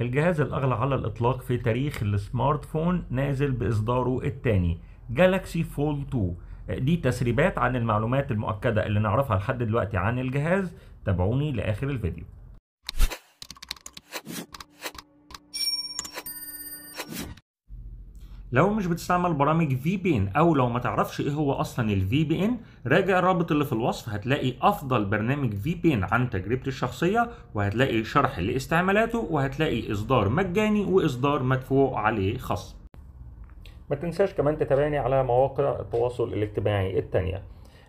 الجهاز الأغلى على الإطلاق في تاريخ السمارت فون نازل بإصداره الثاني جالاكسي فول 2 دي تسريبات عن المعلومات المؤكدة اللي نعرفها لحد دلوقتي عن الجهاز تابعوني لآخر الفيديو لو مش بتستعمل برامج في بي ان او لو ما تعرفش ايه هو اصلا الفي بي ان راجع الرابط اللي في الوصف هتلاقي افضل برنامج في بي ان عن تجربتي الشخصيه وهتلاقي شرح لاستعمالاته وهتلاقي اصدار مجاني واصدار مدفوع عليه خاص ما تنساش كمان تتابعني على مواقع التواصل الاجتماعي التانيه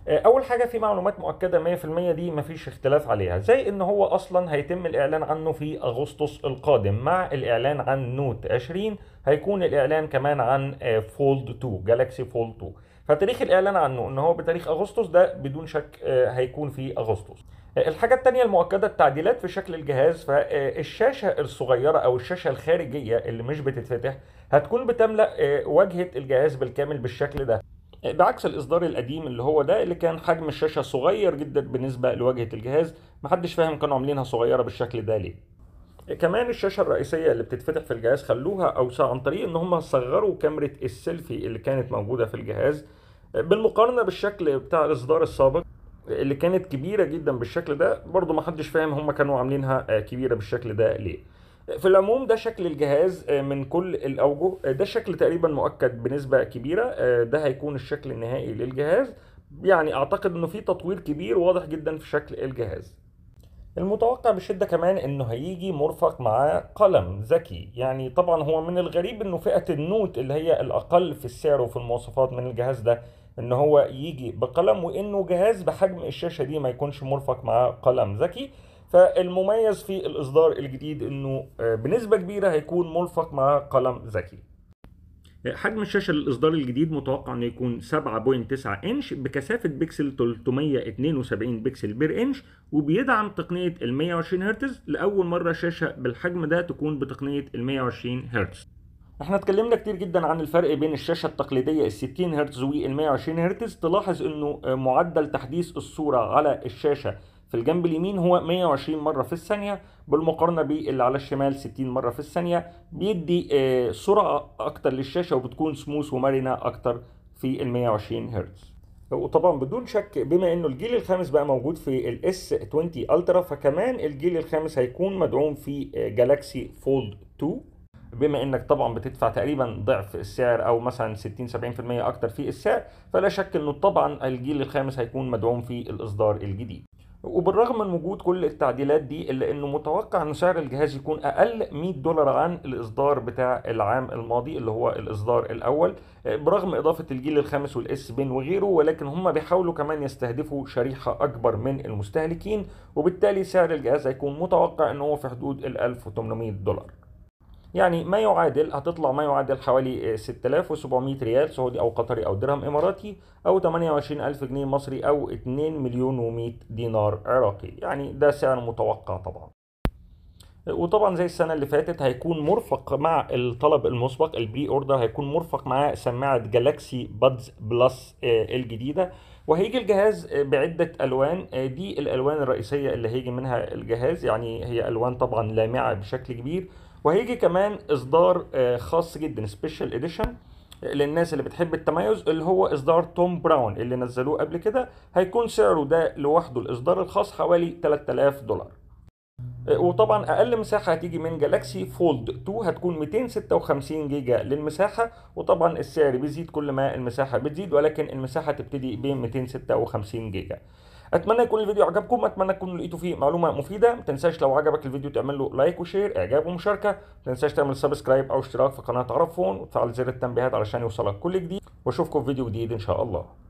آه، اول حاجه في معلومات مؤكده 100% دي مفيش اختلاف عليها زي ان هو اصلا هيتم الاعلان عنه في اغسطس القادم مع الاعلان عن نوت 20 هيكون الاعلان كمان عن آه، فولد 2 جالاكسي فولد 2 فتاريخ الاعلان عنه ان هو بتاريخ اغسطس ده بدون شك آه، هيكون في اغسطس الحاجة التانية المؤكدة التعديلات في شكل الجهاز فالشاشة الصغيرة أو الشاشة الخارجية اللي مش بتتفتح هتكون بتملأ واجهة الجهاز بالكامل بالشكل ده بعكس الاصدار القديم اللي هو ده اللي كان حجم الشاشه صغير جدا بالنسبه لواجهه الجهاز محدش فاهم كانوا عاملينها صغيره بالشكل ده ليه كمان الشاشة الرئيسية اللي بتتفتح في الجهاز خلوها أوسع عن طريق إن هم صغروا كاميرا السيلفي اللي كانت موجودة في الجهاز بالمقارنة بالشكل بتاع الإصدار السابق اللي كانت كبيرة جدا بالشكل ده برضو محدش فاهم هم كانوا عاملينها آه، كبيرة بالشكل ده ليه في العموم ده شكل الجهاز آه، من كل الاوجه آه، ده شكل تقريبا مؤكد بنسبه كبيره آه، ده هيكون الشكل النهائي للجهاز يعني اعتقد انه في تطوير كبير واضح جدا في شكل الجهاز المتوقع بشده كمان انه هيجي مرفق معاه قلم ذكي يعني طبعا هو من الغريب انه فئه النوت اللي هي الاقل في السعر وفي المواصفات من الجهاز ده ان هو يجي بقلم وانه جهاز بحجم الشاشه دي ما يكونش مرفق معاه قلم ذكي فالمميز في الاصدار الجديد انه آه، بنسبه كبيره هيكون ملفق مع قلم ذكي حجم الشاشة للإصدار الجديد متوقع إنه يكون 7.9 إنش بكثافة بكسل 372 بكسل بير إنش وبيدعم تقنية ال 120 هرتز لأول مرة شاشة بالحجم ده تكون بتقنية ال 120 هرتز. احنا اتكلمنا كتير جدا عن الفرق بين الشاشة التقليدية ال 60 هرتز وال 120 هرتز تلاحظ إنه آه، معدل تحديث الصورة على الشاشة في الجنب اليمين هو 120 مرة في الثانية بالمقارنة باللي على الشمال 60 مرة في الثانية بيدي آه، سرعة أكتر للشاشة وبتكون سموث ومرنة أكتر في ال 120 هرتز وطبعا بدون شك بما انه الجيل الخامس بقى موجود في الاس 20 الترا فكمان الجيل الخامس هيكون مدعوم في جالاكسي فولد 2 بما انك طبعا بتدفع تقريبا ضعف السعر او مثلا 60 70% اكتر في السعر فلا شك انه طبعا الجيل الخامس هيكون مدعوم في الاصدار الجديد وبالرغم من وجود كل التعديلات دي الا انه متوقع ان سعر الجهاز يكون اقل 100 دولار عن الاصدار بتاع العام الماضي اللي هو الاصدار الاول برغم اضافه الجيل الخامس والاس بين وغيره ولكن هم بيحاولوا كمان يستهدفوا شريحه اكبر من المستهلكين وبالتالي سعر الجهاز هيكون متوقع ان هو في حدود ال 1800 دولار يعني ما يعادل هتطلع ما يعادل حوالي 6700 آه، ريال سعودي او قطري او درهم اماراتي او 28000 جنيه مصري او 2 مليون و100 دينار عراقي يعني ده سعر متوقع طبعا وطبعا زي السنه اللي فاتت هيكون مرفق مع الطلب المسبق البري اوردر هيكون مرفق مع سماعه جالاكسي بادز بلس الجديده وهيجي الجهاز آه، بعده الوان آه، دي الالوان الرئيسيه اللي هيجي منها الجهاز يعني هي الوان طبعا لامعه بشكل كبير وهيجي كمان اصدار آه، خاص جدا سبيشال اديشن للناس اللي بتحب التميز اللي هو اصدار توم براون اللي نزلوه قبل كده هيكون سعره ده لوحده الاصدار الخاص حوالي 3000 دولار وطبعا اقل مساحه هتيجي من جالاكسي فولد 2 هتكون 256 جيجا للمساحه وطبعا السعر بيزيد كل ما المساحه بتزيد ولكن المساحه تبتدي ب 256 جيجا اتمنى يكون الفيديو عجبكم اتمنى تكونوا لقيتوا فيه معلومه مفيده ما تنساش لو عجبك الفيديو تعمل له لايك وشير اعجاب ومشاركه ما تنساش تعمل سبسكرايب او اشتراك في قناه عرفون وتفعل زر التنبيهات علشان يوصلك كل جديد واشوفكم في فيديو جديد ان شاء الله